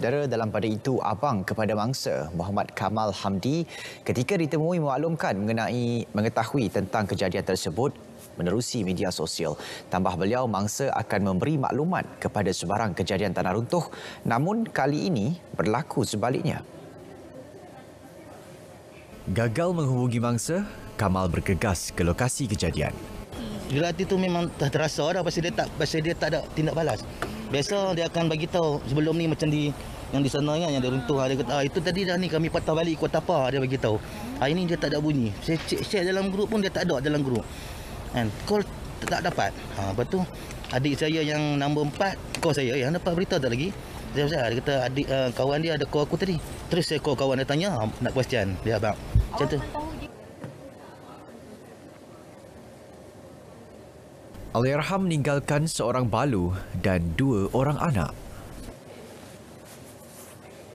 Dara dalam pada itu abang kepada mangsa Muhammad Kamal Hamdi ketika ditemui mengalumkan mengenai mengetahui tentang kejadian tersebut menerusi media sosial. Tambah beliau mangsa akan memberi maklumat kepada sebarang kejadian tanah runtuh namun kali ini berlaku sebaliknya. Gagal menghubungi mangsa, Kamal bergegas ke lokasi kejadian. Gelati itu memang tak terasa dah pasal dia tak pasal dia tak ada tindak balas. Biasa dia akan bagi tahu sebelum ni macam di yang di sana kan yang dia runtuh ada kata ah, itu tadi dah ni kami patah balik kuat apa dia bagi tahu. Ah ini dia tak ada bunyi. Saya cek share dalam grup pun dia tak ada dalam grup. Kan call tak dapat. Ha ah, lepas tu adik saya yang nombor 4 call saya yang eh, dapat berita tak lagi. Dia saya ada kata adik uh, kawan dia ada call aku tadi. Terus saya call kawan dia tanya ah, nak question dia abang. Macam tu. Awak Alirham meninggalkan seorang balu dan dua orang anak.